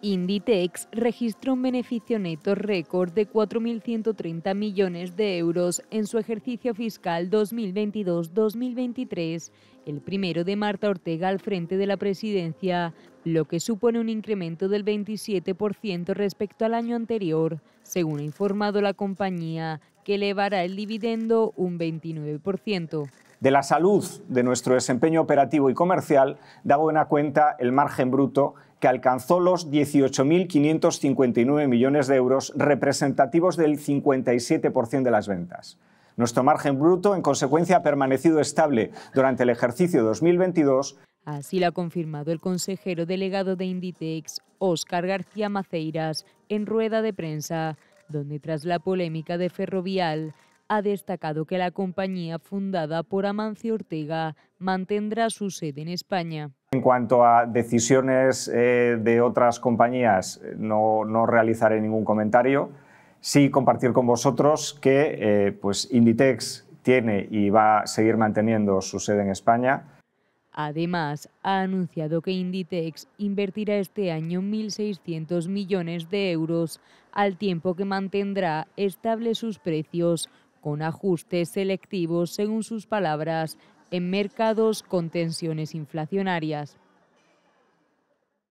Inditex registró un beneficio neto récord de 4.130 millones de euros en su ejercicio fiscal 2022-2023, el primero de Marta Ortega al frente de la presidencia, lo que supone un incremento del 27% respecto al año anterior, según ha informado la compañía, que elevará el dividendo un 29%. De la salud de nuestro desempeño operativo y comercial da buena cuenta el margen bruto que alcanzó los 18.559 millones de euros, representativos del 57% de las ventas. Nuestro margen bruto, en consecuencia, ha permanecido estable durante el ejercicio 2022. Así lo ha confirmado el consejero delegado de Inditex, Óscar García Maceiras, en rueda de prensa, donde tras la polémica de Ferrovial ha destacado que la compañía fundada por Amancio Ortega mantendrá su sede en España. En cuanto a decisiones eh, de otras compañías, no, realizaré ningún comentario. Sí compartir con vosotros que eh, pues Inditex tiene y va a seguir manteniendo su sede en España. Además, ha anunciado que Inditex invertirá este año 1.600 millones de euros, al tiempo que mantendrá estables sus precios con ajustes selectivos, según sus palabras, en mercados con tensiones inflacionarias.